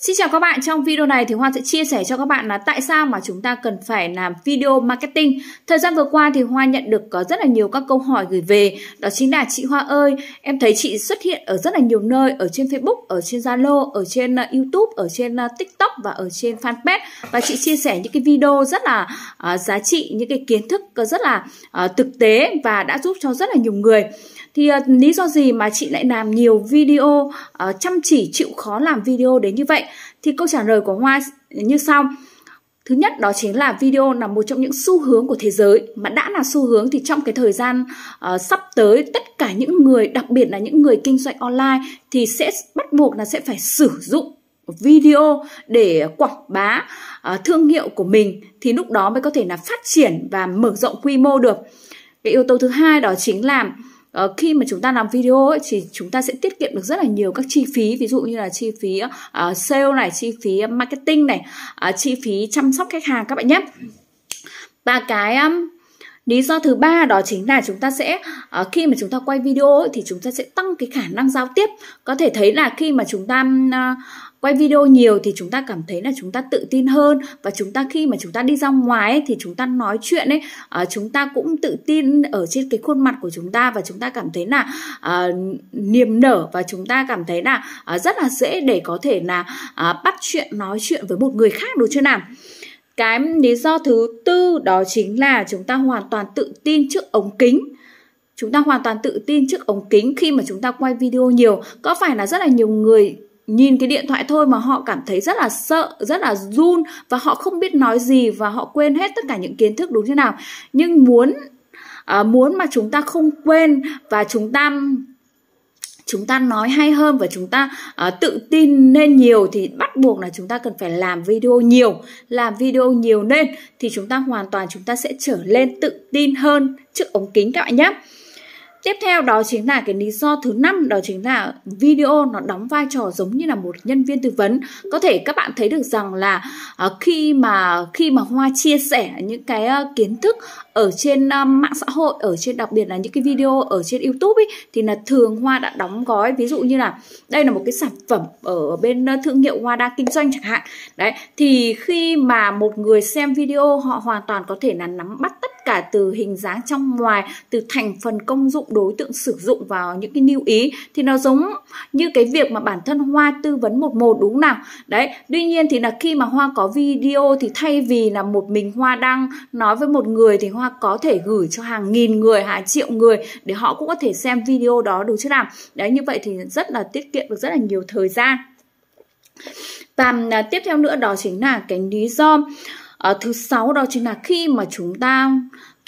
Xin chào các bạn, trong video này thì Hoa sẽ chia sẻ cho các bạn là tại sao mà chúng ta cần phải làm video marketing. Thời gian vừa qua thì Hoa nhận được có ờ, rất là nhiều các câu hỏi gửi về, đó chính là chị Hoa ơi, em thấy chị xuất hiện ở rất là nhiều nơi, ở trên Facebook, ở trên Zalo, ở trên ờ, YouTube, ở trên ờ, TikTok và ở trên Fanpage và chị chia sẻ những cái video rất là uh, giá trị, những cái kiến thức rất là uh, thực tế và đã giúp cho rất là nhiều người thì uh, lý do gì mà chị lại làm nhiều video uh, chăm chỉ chịu khó làm video đến như vậy thì câu trả lời của hoa như sau Thứ nhất đó chính là video là một trong những xu hướng của thế giới mà đã là xu hướng thì trong cái thời gian uh, sắp tới tất cả những người đặc biệt là những người kinh doanh online thì sẽ bắt buộc là sẽ phải sử dụng video để quảng bá uh, thương hiệu của mình thì lúc đó mới có thể là phát triển và mở rộng quy mô được. Cái yếu tố thứ hai đó chính là Ờ, khi mà chúng ta làm video ấy, thì chúng ta sẽ tiết kiệm được rất là nhiều các chi phí ví dụ như là chi phí uh, sale này chi phí ờ, marketing này uh, chi phí chăm sóc khách hàng các bạn nhé và cái um, lý do thứ ba đó chính là chúng ta sẽ uh, khi mà chúng ta quay video ấy, thì chúng ta sẽ tăng cái khả năng giao tiếp có thể thấy là khi mà chúng ta uh, quay video nhiều thì chúng ta cảm thấy là chúng ta tự tin hơn và chúng ta khi mà chúng ta đi ra ngoài ấy, thì chúng ta nói chuyện ấy uh, chúng ta cũng tự tin ở trên cái khuôn mặt của chúng ta và chúng ta cảm thấy là uh, niềm nở và chúng ta cảm thấy là uh, rất là dễ để có thể là uh, bắt chuyện nói chuyện với một người khác đúng chưa nào cái lý do thứ tư đó chính là chúng ta hoàn toàn tự tin trước ống kính chúng ta hoàn toàn tự tin trước ống kính khi mà chúng ta quay video nhiều có phải là rất là nhiều người nhìn cái điện thoại thôi mà họ cảm thấy rất là sợ, rất là run và họ không biết nói gì và họ quên hết tất cả những kiến thức đúng thế nào. Nhưng muốn à, muốn mà chúng ta không quên và chúng ta chúng ta nói hay hơn và chúng ta uh, tự tin nên nhiều thì bắt buộc là chúng ta cần phải làm video nhiều làm video nhiều nên thì chúng ta hoàn toàn chúng ta sẽ trở lên tự tin hơn trước ống kính các bạn nhé Tiếp theo đó chính là cái lý do thứ năm đó chính là video nó đóng vai trò giống như là một nhân viên tư vấn. Có thể các bạn thấy được rằng là ờ, khi mà khi mà Hoa chia sẻ những cái ờ, kiến thức ở trên à, mạng xã hội ở trên đặc biệt là những cái video ở trên youtube ấy, thì là thường hoa đã đóng gói ví dụ như là đây là một cái sản phẩm ở bên à, thương hiệu hoa đang kinh doanh chẳng hạn đấy thì khi mà một người xem video họ hoàn toàn có thể là nắm bắt tất cả từ hình dáng trong ngoài từ thành phần công dụng đối tượng sử dụng vào những cái lưu ý thì nó giống như cái việc mà bản thân hoa tư vấn một một đúng nào đấy tuy nhiên thì là khi mà hoa có video thì thay vì là một mình hoa đang nói với một người thì hoa có thể gửi cho hàng nghìn người hàng triệu người để họ cũng có thể xem video đó đúng chứ nào đấy như vậy thì rất là tiết kiệm được rất là nhiều thời gian và à, tiếp theo nữa đó chính là cái lý do uh, thứ sáu đó chính là khi mà chúng ta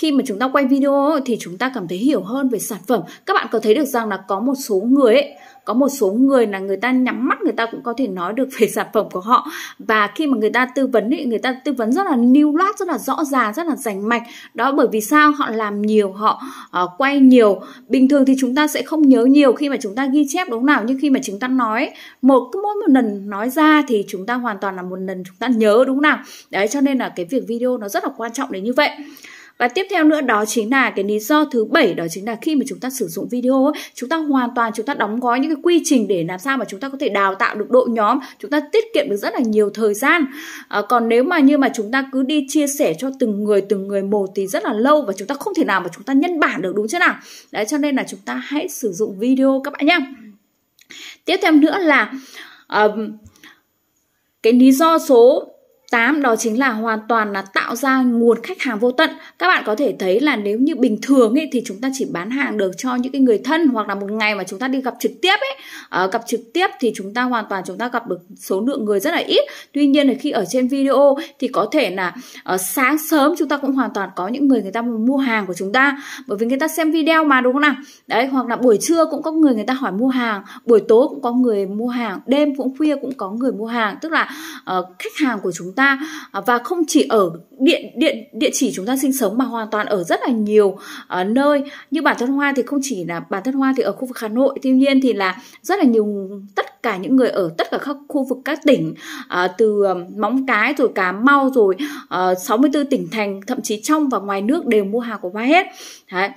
khi mà chúng ta quay video thì chúng ta cảm thấy hiểu hơn về sản phẩm các bạn có thấy được rằng là có một số người ấy có một số người là người ta nhắm mắt người ta cũng có thể nói được về sản phẩm của họ và khi mà người ta tư vấn thì người ta tư vấn rất là lưu loát rất là rõ ràng rất là rành mạch đó bởi vì sao họ làm nhiều họ uh, quay nhiều bình thường thì chúng ta sẽ không nhớ nhiều khi mà chúng ta ghi chép đúng nào nhưng khi mà chúng ta nói một cứ mỗi một lần nói ra thì chúng ta hoàn toàn là một lần chúng ta nhớ đúng nào đấy cho nên là cái việc video nó rất là quan trọng đến như vậy và tiếp theo nữa đó chính là cái lý do thứ bảy đó chính là khi mà chúng ta sử dụng video chúng ta hoàn toàn chúng ta đóng gói những cái quy trình để làm sao mà chúng ta có thể đào tạo được đội nhóm, chúng ta tiết kiệm được rất là nhiều thời gian. À, còn nếu mà như mà chúng ta cứ đi chia sẻ cho từng người từng người một thì rất là lâu và chúng ta không thể nào mà chúng ta nhân bản được đúng chưa nào? Đấy cho nên là chúng ta hãy sử dụng video các bạn nhé. Tiếp theo nữa là um, cái lý do số 8 đó chính là hoàn toàn là tạo ra nguồn khách hàng vô tận. Các bạn có thể thấy là nếu như bình thường ấy thì chúng ta chỉ bán hàng được cho những cái người thân hoặc là một ngày mà chúng ta đi gặp trực tiếp ấy, ở ờ, gặp trực tiếp thì chúng ta hoàn toàn chúng ta gặp được số lượng người rất là ít. Tuy nhiên là khi ở trên video thì có thể là ở ờ, sáng sớm chúng ta cũng hoàn toàn có những người người ta mua hàng của chúng ta bởi vì người ta xem video mà đúng không nào? Đấy hoặc là buổi trưa cũng có người người ta hỏi mua hàng, buổi tối cũng có người mua hàng, đêm cũng khuya cũng có người mua hàng, tức là uh, khách hàng của chúng ta ta và không chỉ ở địa địa địa chỉ chúng ta sinh sống mà hoàn toàn ở rất là nhiều uh, nơi như bản thân hoa thì không chỉ là bản thân hoa thì ở khu vực hà nội tuy nhiên thì là rất là nhiều tất cả những người ở tất cả các khu vực các tỉnh uh, từ ờ, móng cái rồi cà mau rồi uh, 64 tỉnh thành thậm chí trong và ngoài nước đều mua hàng của hoa hết Đấy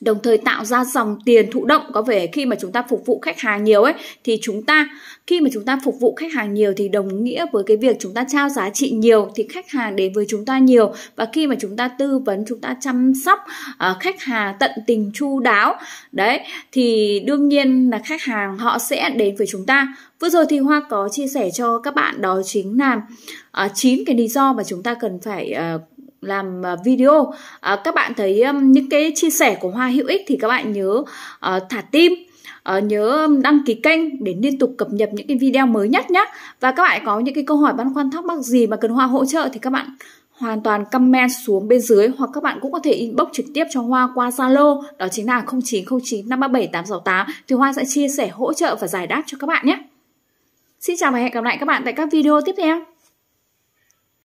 đồng thời tạo ra dòng tiền thụ động có vẻ khi mà chúng ta phục vụ khách hàng nhiều ấy thì chúng ta khi mà chúng ta phục vụ khách hàng nhiều thì đồng nghĩa với cái việc chúng ta trao giá trị nhiều thì khách hàng đến với chúng ta nhiều và khi mà chúng ta tư vấn chúng ta chăm sóc uh, khách hàng tận tình chu đáo đấy thì đương nhiên là khách hàng họ sẽ đến với chúng ta vừa rồi thì hoa có chia sẻ cho các bạn đó chính là à, chín uh, cái lý do mà chúng ta cần phải uh, làm ờ, video à, các bạn thấy um, những cái chia sẻ của hoa hữu ích thì các bạn nhớ uh, thả tim uh, nhớ đăng ký kênh để liên tục cập nhật những cái video mới nhất nhé và các bạn có những cái câu hỏi băn khoăn thắc mắc gì mà cần hoa hỗ trợ thì các bạn hoàn toàn comment xuống bên dưới hoặc các bạn cũng có thể inbox trực tiếp cho Hoa qua Zalo đó chính là 0909 537 868 thì Hoa sẽ chia sẻ hỗ trợ và giải đáp cho các bạn nhé. Xin chào và hẹn gặp lại các bạn tại các video tiếp theo.